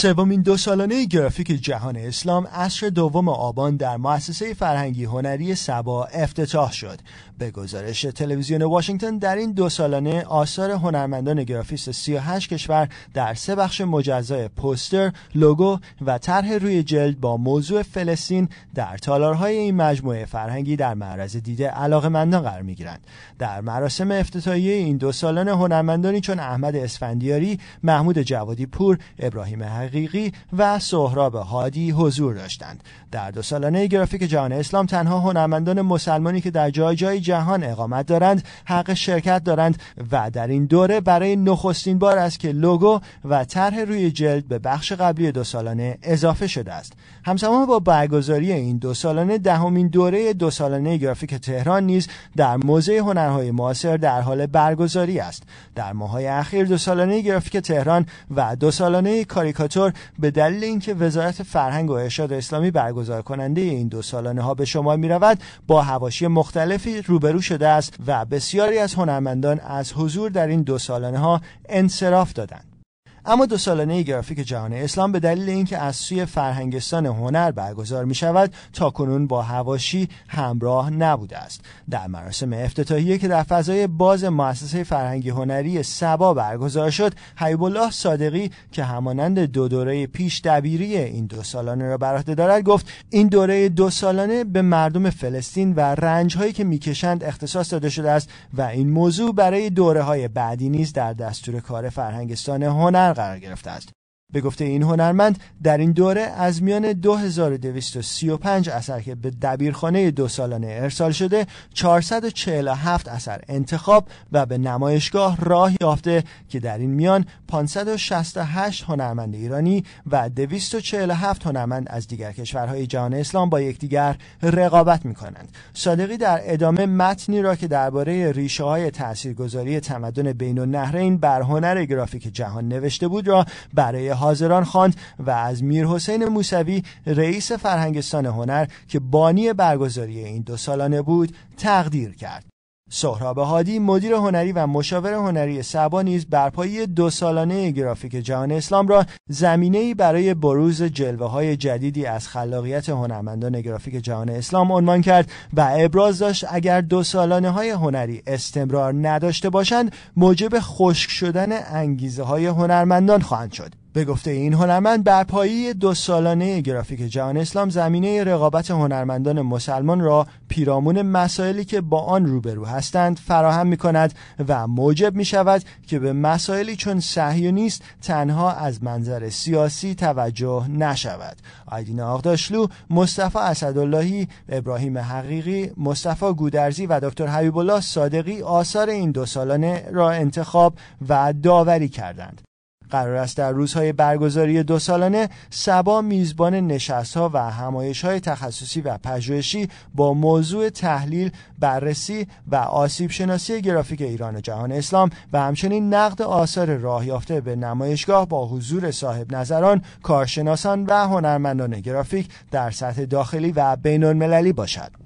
سومین دو سالانه گرافیک جهان اسلام عصر دوم آبان در مؤسسه فرهنگی هنری سبا افتتاح شد. به گزارش تلویزیون واشنگتن در این دو سالانه آثار هنرمندان گرافیست 38 کشور در سه بخش مجزای پوستر، لوگو و طرح روی جلد با موضوع فلسطین در تالارهای این مجموعه فرهنگی در معرض دیده علاقمندان قرار میگیرند. در مراسم افتتاحیه این دو سالانه هنرمندانی چون احمد اسفندیاری، محمود جوادی پور، ابراهیم و سهراب هادی حضور داشتند در دو سالانه گرافیک جهان اسلام تنها هنرمندان مسلمانی که در جای جای جهان اقامت دارند حق شرکت دارند و در این دوره برای نخستین بار است که لوگو و طرح روی جلد به بخش قبلی دو سالانه اضافه شده است همزمان با برگزاری این دو سالانه دهمین ده دوره دو سالانه گرافیک تهران نیز در موزه هنرهای معاصر در حال برگزاری است در ماههای اخیر دو سالانه گرافیک تهران و دو سالانه کاریکاتور به دلیل اینکه وزارت فرهنگ و ارشاد اسلامی برگزار کننده این دو سالانه ها به شما می رود با هواشی مختلفی روبرو شده است و بسیاری از هنرمندان از حضور در این دو سالانه ها انصراف دادند اما دو سالانه گرافیک جهان اسلام به دلیل اینکه از سوی فرهنگستان هنر برگزار می شود تا کنون با هواشی همراه نبوده است در مراسم افتتاحیه که در فضای باز مؤسسه فرهنگی هنری سبا برگزار شد حبیب الله صادقی که همانند دو دوره پیش دبیری این دو سالانه را بر دارد گفت این دوره دو سالانه به مردم فلسطین و رنج هایی که میکشند اختصاص داده شده است و این موضوع برای دوره های بعدی نیز در دستور کار فرهنگستان هنر قرار گرفته به گفته این هنرمند در این دوره از میان 2235 اثر که به دبیرخانه دو سالانه ارسال شده 447 اثر انتخاب و به نمایشگاه راه یافته که در این میان 568 هنرمند ایرانی و 247 هنرمند از دیگر کشورهای جهان اسلام با یکدیگر رقابت می کنند. صادقی در ادامه متنی را که درباره ریشه های تاثیرگذاری تمدن بین و بر هنر گرافیک جهان نوشته بود را برای حاضران خواند و از میر حسین موسوی رئیس فرهنگستان هنر که بانی برگزاری این دو سالانه بود تقدیر کرد سهراب هادی مدیر هنری و مشاور هنری سبا نیز برپایی دو سالانه گرافیک جهان اسلام را زمینه‌ای برای بروز جلوه های جدیدی از خلاقیت هنرمندان گرافیک جهان اسلام عنوان کرد و ابراز داشت اگر دو سالانه های هنری استمرار نداشته باشند موجب خشک شدن انگیزه های هنرمندان خواهند شد به گفته این هنرمند بر دو سالانه گرافیک جهان اسلام زمینه رقابت هنرمندان مسلمان را پیرامون مسائلی که با آن روبرو هستند فراهم می کند و موجب می شود که به مسائلی چون نیست تنها از منظر سیاسی توجه نشود آیدین آغداشلو، مصطفی اسداللهی، ابراهیم حقیقی، مصطفی گودرزی و دکتر حبیب صادقی آثار این دو سالانه را انتخاب و داوری کردند قرار است در روزهای برگزاری دو سالانه سبا میزبان نشست ها و همایش های تخصصی و پژوهشی با موضوع تحلیل، بررسی و آسیب شناسی گرافیک ایران و جهان اسلام و همچنین نقد آثار راهیافته یافته به نمایشگاه با حضور صاحب نظران، کارشناسان و هنرمندان گرافیک در سطح داخلی و بین المللی باشد.